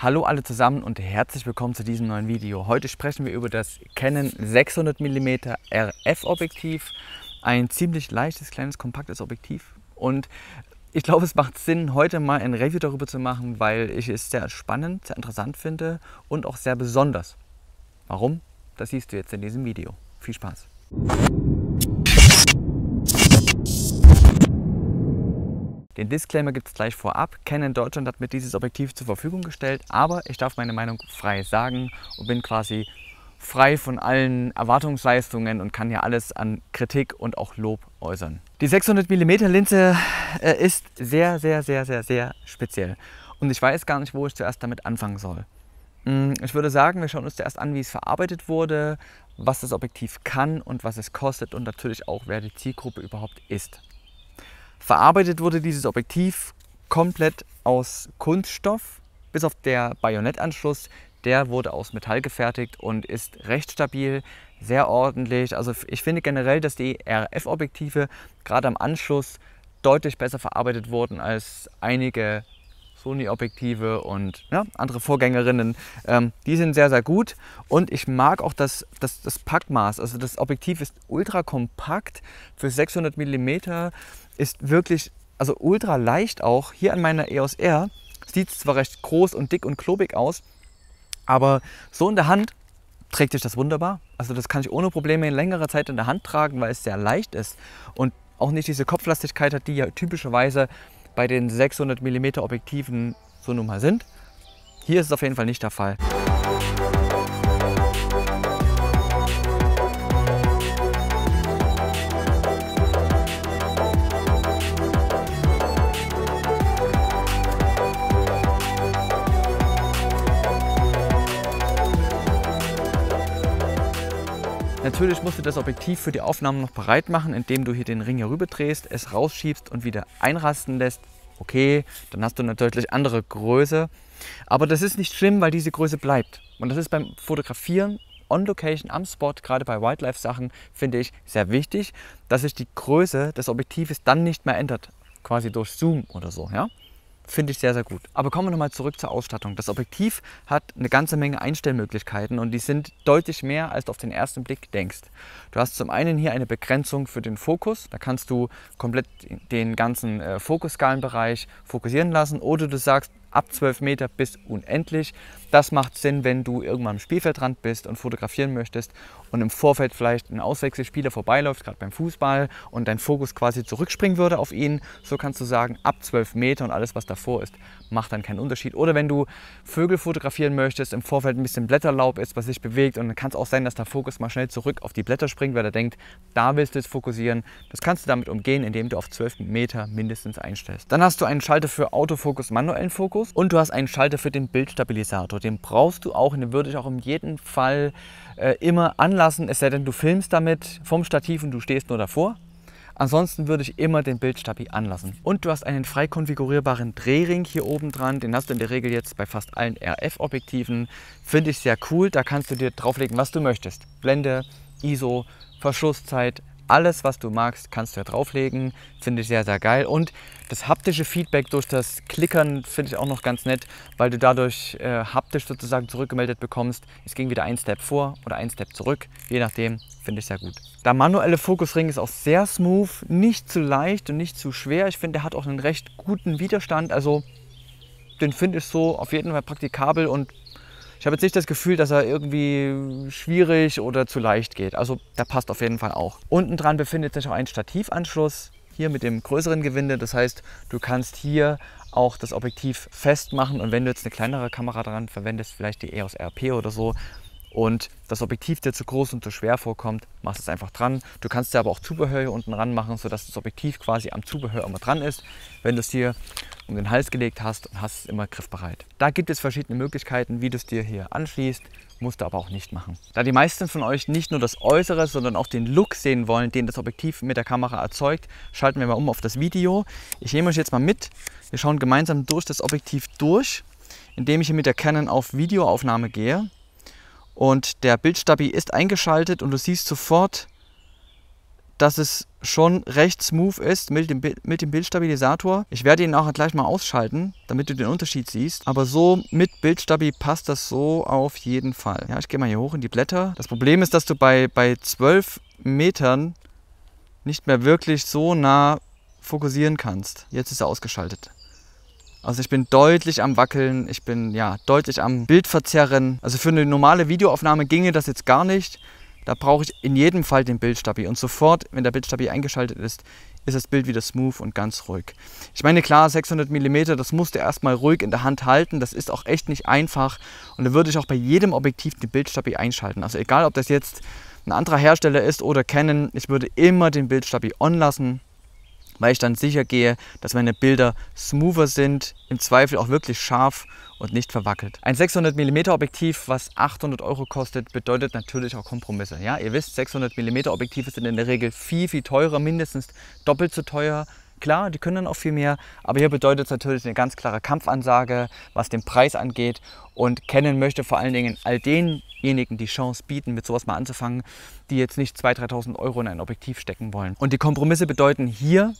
Hallo alle zusammen und herzlich willkommen zu diesem neuen Video. Heute sprechen wir über das Canon 600 mm RF Objektiv. Ein ziemlich leichtes, kleines, kompaktes Objektiv. Und ich glaube, es macht Sinn, heute mal ein Review darüber zu machen, weil ich es sehr spannend, sehr interessant finde und auch sehr besonders. Warum? Das siehst du jetzt in diesem Video. Viel Spaß! Den Disclaimer gibt es gleich vorab. Canon Deutschland hat mir dieses Objektiv zur Verfügung gestellt, aber ich darf meine Meinung frei sagen und bin quasi frei von allen Erwartungsleistungen und kann hier alles an Kritik und auch Lob äußern. Die 600 mm Linse äh, ist sehr, sehr, sehr, sehr, sehr speziell. Und ich weiß gar nicht, wo ich zuerst damit anfangen soll. Mm, ich würde sagen, wir schauen uns zuerst an, wie es verarbeitet wurde, was das Objektiv kann und was es kostet und natürlich auch, wer die Zielgruppe überhaupt ist. Verarbeitet wurde dieses Objektiv komplett aus Kunststoff, bis auf der Bajonettanschluss. Der wurde aus Metall gefertigt und ist recht stabil, sehr ordentlich. Also ich finde generell, dass die RF-Objektive gerade am Anschluss deutlich besser verarbeitet wurden als einige Sony-Objektive und ja, andere Vorgängerinnen. Ähm, die sind sehr, sehr gut und ich mag auch das, das, das Packmaß. Also das Objektiv ist ultra kompakt für 600 mm ist wirklich, also ultra leicht auch. Hier an meiner EOS R sieht es zwar recht groß und dick und klobig aus, aber so in der Hand trägt sich das wunderbar. Also das kann ich ohne Probleme in längerer Zeit in der Hand tragen, weil es sehr leicht ist und auch nicht diese Kopflastigkeit hat, die ja typischerweise bei den 600 mm Objektiven so nun mal sind. Hier ist es auf jeden Fall nicht der Fall. Natürlich musst du das Objektiv für die Aufnahmen noch bereit machen, indem du hier den Ring herüber drehst, es rausschiebst und wieder einrasten lässt. Okay, dann hast du eine deutlich andere Größe. Aber das ist nicht schlimm, weil diese Größe bleibt. Und das ist beim Fotografieren on Location, am Spot, gerade bei Wildlife-Sachen, finde ich sehr wichtig, dass sich die Größe des Objektives dann nicht mehr ändert. Quasi durch Zoom oder so. Ja? finde ich sehr, sehr gut. Aber kommen wir nochmal zurück zur Ausstattung. Das Objektiv hat eine ganze Menge Einstellmöglichkeiten und die sind deutlich mehr, als du auf den ersten Blick denkst. Du hast zum einen hier eine Begrenzung für den Fokus. Da kannst du komplett den ganzen äh, Fokusskalenbereich fokussieren lassen oder du sagst, ab 12 Meter bis unendlich. Das macht Sinn, wenn du irgendwann am Spielfeldrand bist und fotografieren möchtest und im Vorfeld vielleicht ein Auswechselspieler vorbeiläuft, gerade beim Fußball, und dein Fokus quasi zurückspringen würde auf ihn. So kannst du sagen, ab 12 Meter und alles, was davor ist, macht dann keinen Unterschied. Oder wenn du Vögel fotografieren möchtest, im Vorfeld ein bisschen Blätterlaub ist, was sich bewegt, und dann kann es auch sein, dass der Fokus mal schnell zurück auf die Blätter springt, weil er denkt, da willst du es fokussieren. Das kannst du damit umgehen, indem du auf 12 Meter mindestens einstellst. Dann hast du einen Schalter für Autofokus, manuellen Fokus. Zukunft. Und du hast einen Schalter für den Bildstabilisator. Den brauchst du auch und den würde ich auch in jedem Fall äh, immer anlassen, es sei denn, du filmst damit vom Stativ und du stehst nur davor. Ansonsten würde ich immer den Bildstabi anlassen. Und du hast einen frei konfigurierbaren Drehring hier oben dran. Den hast du in der Regel jetzt bei fast allen RF-Objektiven. Finde ich sehr cool. Da kannst du dir drauflegen, was du möchtest. Blende, ISO, Verschlusszeit, alles, was du magst, kannst du da drauflegen. Finde ich sehr, sehr geil. Und das haptische Feedback durch das Klickern finde ich auch noch ganz nett, weil du dadurch äh, haptisch sozusagen zurückgemeldet bekommst. Es ging wieder ein Step vor oder ein Step zurück. Je nachdem, finde ich sehr gut. Der manuelle Fokusring ist auch sehr smooth, nicht zu leicht und nicht zu schwer. Ich finde, der hat auch einen recht guten Widerstand. Also den finde ich so auf jeden Fall praktikabel und ich habe jetzt nicht das Gefühl, dass er irgendwie schwierig oder zu leicht geht. Also der passt auf jeden Fall auch. Unten dran befindet sich auch ein Stativanschluss, hier mit dem größeren Gewinde. Das heißt, du kannst hier auch das Objektiv festmachen und wenn du jetzt eine kleinere Kamera daran verwendest, vielleicht die EOS RP oder so, und das Objektiv dir zu groß und zu schwer vorkommt, machst es einfach dran. Du kannst dir aber auch Zubehör hier unten ran machen, sodass das Objektiv quasi am Zubehör immer dran ist, wenn du es dir um den Hals gelegt hast und hast es immer griffbereit. Da gibt es verschiedene Möglichkeiten, wie du es dir hier anschließt, musst du aber auch nicht machen. Da die meisten von euch nicht nur das Äußere, sondern auch den Look sehen wollen, den das Objektiv mit der Kamera erzeugt, schalten wir mal um auf das Video. Ich nehme euch jetzt mal mit. Wir schauen gemeinsam durch das Objektiv durch, indem ich hier mit der Canon auf Videoaufnahme gehe und der Bildstabi ist eingeschaltet und du siehst sofort, dass es schon recht smooth ist mit dem, mit dem Bildstabilisator. Ich werde ihn auch gleich mal ausschalten, damit du den Unterschied siehst. Aber so mit Bildstabi passt das so auf jeden Fall. Ja, ich gehe mal hier hoch in die Blätter. Das Problem ist, dass du bei, bei 12 Metern nicht mehr wirklich so nah fokussieren kannst. Jetzt ist er ausgeschaltet. Also ich bin deutlich am Wackeln, ich bin ja deutlich am Bildverzerren. Also für eine normale Videoaufnahme ginge das jetzt gar nicht. Da brauche ich in jedem Fall den Bildstabi. Und sofort, wenn der Bildstabi eingeschaltet ist, ist das Bild wieder smooth und ganz ruhig. Ich meine, klar, 600 mm, das musst du erstmal ruhig in der Hand halten. Das ist auch echt nicht einfach. Und da würde ich auch bei jedem Objektiv den Bildstabi einschalten. Also egal, ob das jetzt ein anderer Hersteller ist oder Canon, ich würde immer den Bildstabi on lassen weil ich dann sicher gehe, dass meine Bilder smoother sind, im Zweifel auch wirklich scharf und nicht verwackelt. Ein 600 mm Objektiv, was 800 Euro kostet, bedeutet natürlich auch Kompromisse. Ja, ihr wisst, 600 mm Objektive sind in der Regel viel, viel teurer, mindestens doppelt so teuer Klar, die können dann auch viel mehr, aber hier bedeutet es natürlich eine ganz klare Kampfansage, was den Preis angeht. Und kennen möchte vor allen Dingen all denjenigen die Chance bieten, mit sowas mal anzufangen, die jetzt nicht 2.000, 3.000 Euro in ein Objektiv stecken wollen. Und die Kompromisse bedeuten hier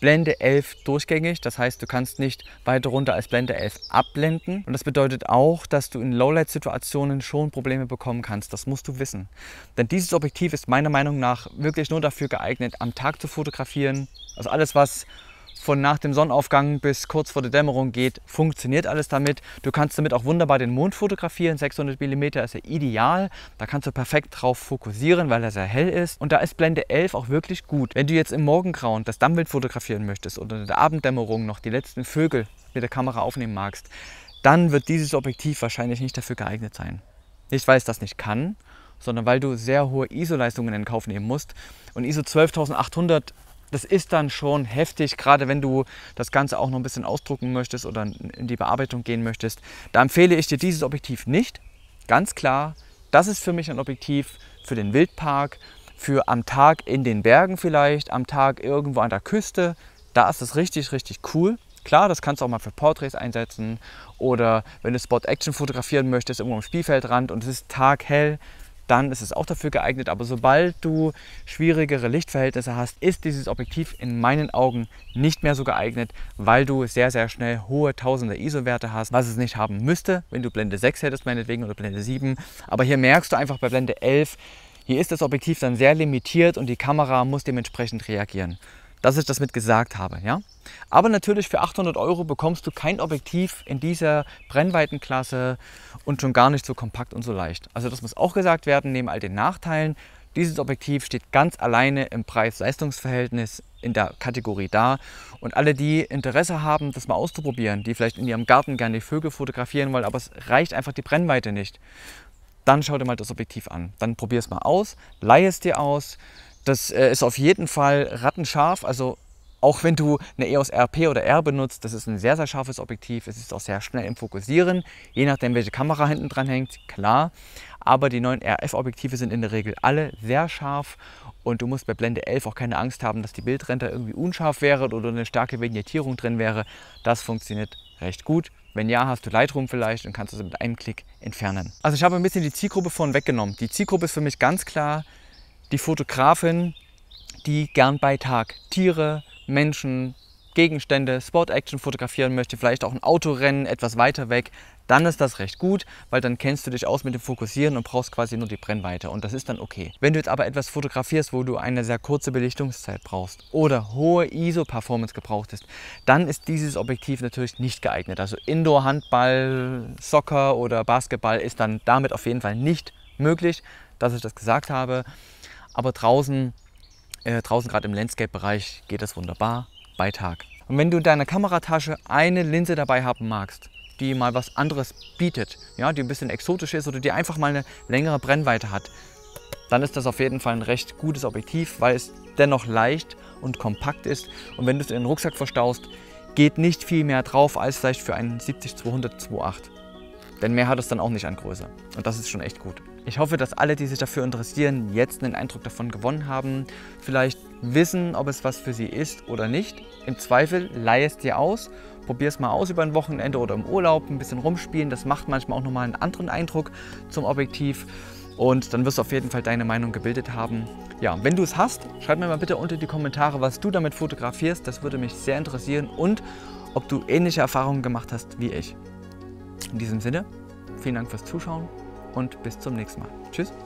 Blende 11 durchgängig. Das heißt, du kannst nicht weiter runter als Blende 11 abblenden. Und das bedeutet auch, dass du in Lowlight-Situationen schon Probleme bekommen kannst. Das musst du wissen. Denn dieses Objektiv ist meiner Meinung nach wirklich nur dafür geeignet, am Tag zu fotografieren. Also alles, was von nach dem Sonnenaufgang bis kurz vor der Dämmerung geht, funktioniert alles damit. Du kannst damit auch wunderbar den Mond fotografieren. 600 mm ist ja ideal. Da kannst du perfekt drauf fokussieren, weil er sehr hell ist. Und da ist Blende 11 auch wirklich gut. Wenn du jetzt im Morgengrauen das Dammwild fotografieren möchtest oder in der Abenddämmerung noch die letzten Vögel mit der Kamera aufnehmen magst, dann wird dieses Objektiv wahrscheinlich nicht dafür geeignet sein. Nicht, weil es das nicht kann, sondern weil du sehr hohe ISO-Leistungen in Kauf nehmen musst. Und ISO 12800 das ist dann schon heftig, gerade wenn du das Ganze auch noch ein bisschen ausdrucken möchtest oder in die Bearbeitung gehen möchtest. Da empfehle ich dir dieses Objektiv nicht. Ganz klar, das ist für mich ein Objektiv für den Wildpark, für am Tag in den Bergen vielleicht, am Tag irgendwo an der Küste. Da ist es richtig, richtig cool. Klar, das kannst du auch mal für Porträts einsetzen oder wenn du Spot-Action fotografieren möchtest, irgendwo am Spielfeldrand und es ist taghell, dann ist es auch dafür geeignet. Aber sobald du schwierigere Lichtverhältnisse hast, ist dieses Objektiv in meinen Augen nicht mehr so geeignet, weil du sehr, sehr schnell hohe tausende ISO-Werte hast, was es nicht haben müsste, wenn du Blende 6 hättest, meinetwegen, oder Blende 7. Aber hier merkst du einfach bei Blende 11, hier ist das Objektiv dann sehr limitiert und die Kamera muss dementsprechend reagieren dass ich das mit gesagt habe. Ja? Aber natürlich für 800 Euro bekommst du kein Objektiv in dieser Brennweitenklasse und schon gar nicht so kompakt und so leicht. Also das muss auch gesagt werden, neben all den Nachteilen. Dieses Objektiv steht ganz alleine im Preis-Leistungs-Verhältnis in der Kategorie da. Und alle, die Interesse haben, das mal auszuprobieren, die vielleicht in ihrem Garten gerne die Vögel fotografieren wollen, aber es reicht einfach die Brennweite nicht, dann schau dir mal das Objektiv an. Dann probier es mal aus, leih es dir aus, das äh, ist auf jeden Fall rattenscharf. Also auch wenn du eine EOS RP oder R benutzt, das ist ein sehr, sehr scharfes Objektiv. Es ist auch sehr schnell im Fokussieren, je nachdem, welche Kamera hinten dran hängt, klar. Aber die neuen RF-Objektive sind in der Regel alle sehr scharf und du musst bei Blende 11 auch keine Angst haben, dass die Bildrente irgendwie unscharf wäre oder eine starke Vignettierung drin wäre. Das funktioniert recht gut. Wenn ja, hast du Lightroom vielleicht und kannst es mit einem Klick entfernen. Also ich habe ein bisschen die Zielgruppe von weggenommen. Die Zielgruppe ist für mich ganz klar die Fotografin, die gern bei Tag Tiere, Menschen, Gegenstände, Sport-Action fotografieren möchte, vielleicht auch ein Autorennen etwas weiter weg, dann ist das recht gut, weil dann kennst du dich aus mit dem Fokussieren und brauchst quasi nur die Brennweite und das ist dann okay. Wenn du jetzt aber etwas fotografierst, wo du eine sehr kurze Belichtungszeit brauchst oder hohe ISO-Performance gebraucht ist, dann ist dieses Objektiv natürlich nicht geeignet. Also Indoor-Handball, Soccer oder Basketball ist dann damit auf jeden Fall nicht möglich, dass ich das gesagt habe. Aber draußen, äh, draußen gerade im Landscape-Bereich geht das wunderbar bei Tag. Und wenn du in deiner Kameratasche eine Linse dabei haben magst, die mal was anderes bietet, ja, die ein bisschen exotisch ist oder die einfach mal eine längere Brennweite hat, dann ist das auf jeden Fall ein recht gutes Objektiv, weil es dennoch leicht und kompakt ist. Und wenn du es in den Rucksack verstaust, geht nicht viel mehr drauf als vielleicht für einen 70-200 2.8. Denn mehr hat es dann auch nicht an Größe. Und das ist schon echt gut. Ich hoffe, dass alle, die sich dafür interessieren, jetzt einen Eindruck davon gewonnen haben. Vielleicht wissen, ob es was für sie ist oder nicht. Im Zweifel leih es dir aus. Probier es mal aus über ein Wochenende oder im Urlaub, ein bisschen rumspielen. Das macht manchmal auch nochmal einen anderen Eindruck zum Objektiv. Und dann wirst du auf jeden Fall deine Meinung gebildet haben. Ja, wenn du es hast, schreib mir mal bitte unter die Kommentare, was du damit fotografierst. Das würde mich sehr interessieren und ob du ähnliche Erfahrungen gemacht hast wie ich. In diesem Sinne, vielen Dank fürs Zuschauen und bis zum nächsten Mal. Tschüss.